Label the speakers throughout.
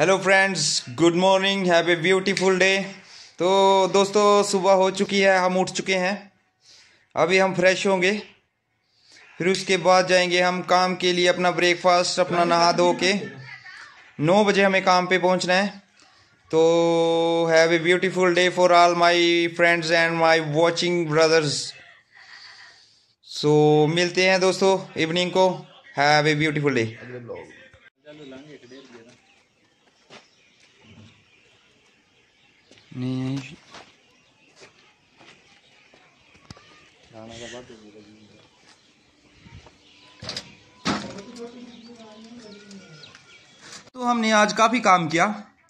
Speaker 1: hello friends good morning have a beautiful day तो दोस्तों सुबह हो चुकी है हम उठ चुके हैं अभी हम फ्रेश होंगे फिर उसके बाद जाएंगे हम काम के लिए अपना ब्रेकफास्ट अपना नहा धो के नौ बजे हमें काम पे पहुंचना है तो have a beautiful day for all my friends and my watching brothers so मिलते हैं दोस्तों इवनिंग को हैव ए ब्यूटीफुल डे तो हमने आज काफ़ी काम किया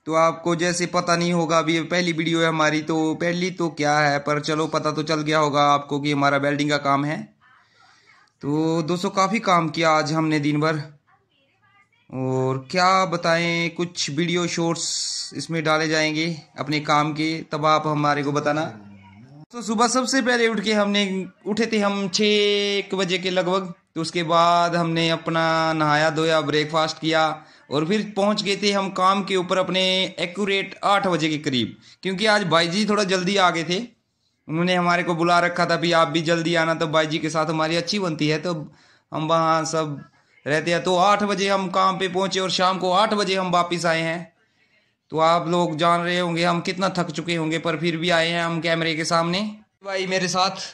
Speaker 1: तो आपको जैसे पता नहीं होगा अभी पहली वीडियो है हमारी तो पहली तो क्या है पर चलो पता तो चल गया होगा आपको कि हमारा वेल्डिंग का काम है तो दोस्तों काफ़ी काम किया आज हमने दिन भर और क्या बताएं कुछ वीडियो शॉर्ट्स इसमें डाले जाएंगे अपने काम के तब आप हमारे को बताना तो सुबह सबसे पहले उठ के हमने उठे थे हम छः एक बजे के लगभग तो उसके बाद हमने अपना नहाया धोया ब्रेकफास्ट किया और फिर पहुंच गए थे हम काम के ऊपर अपने एक्यूरेट आठ बजे के करीब क्योंकि आज भाई जी थोड़ा जल्दी आ गए थे उन्होंने हमारे को बुला रखा था भी आप भी जल्दी आना तो भाई जी के साथ हमारी अच्छी बनती है तो हम वहाँ सब रहते हैं तो आठ बजे हम काम पे पहुंचे और शाम को आठ बजे हम वापस आए हैं तो आप लोग जान रहे होंगे हम कितना थक चुके होंगे पर फिर भी आए हैं हम कैमरे के सामने भाई मेरे साथ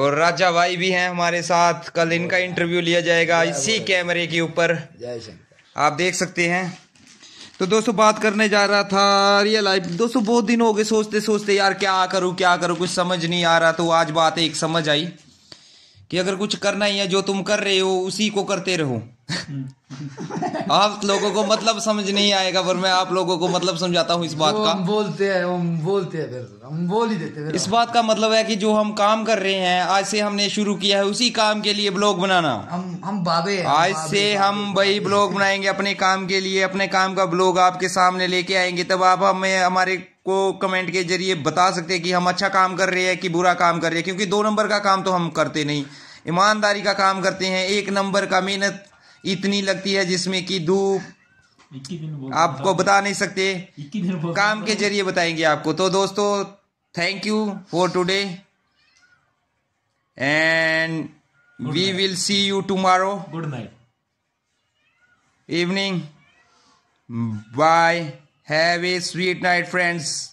Speaker 1: और राजा भाई भी हैं हमारे साथ कल इनका इंटरव्यू लिया जाएगा इसी कैमरे के ऊपर आप देख सकते हैं तो दोस्तों बात करने जा रहा था रियल लाइफ दोस्तों बहुत दिन हो गए सोचते सोचते यार क्या करूँ क्या करूँ कुछ समझ नहीं आ रहा तो आज बात एक समझ आई कि अगर कुछ करना ही है जो तुम कर रहे हो उसी को करते रहो आप लोगों को मतलब समझ नहीं आएगा पर मैं आप लोगों को मतलब समझाता हूँ इस बात का बोलते हैं हम बोलते हैं फिर हम बोल ही देते हैं इस बात का मतलब है कि जो हम काम कर रहे हैं आज से हमने शुरू किया है उसी काम के लिए ब्लॉग बनाना हम हम बाबे हैं आज बाबे, से हम वही ब्लॉग बनाएंगे अपने काम के लिए अपने काम का ब्लॉग आपके सामने लेके आएंगे तब आप हमें हमारे को कमेंट के जरिए बता सकते हैं कि हम अच्छा काम कर रहे हैं कि बुरा काम कर रहे हैं क्योंकि दो नंबर का काम तो हम करते नहीं ईमानदारी का काम करते हैं एक नंबर का मेहनत इतनी लगती है जिसमें कि धूप आपको बता नहीं सकते काम के जरिए बताएंगे आपको तो दोस्तों thank you for today and we will see you tomorrow good night evening bye have a sweet night friends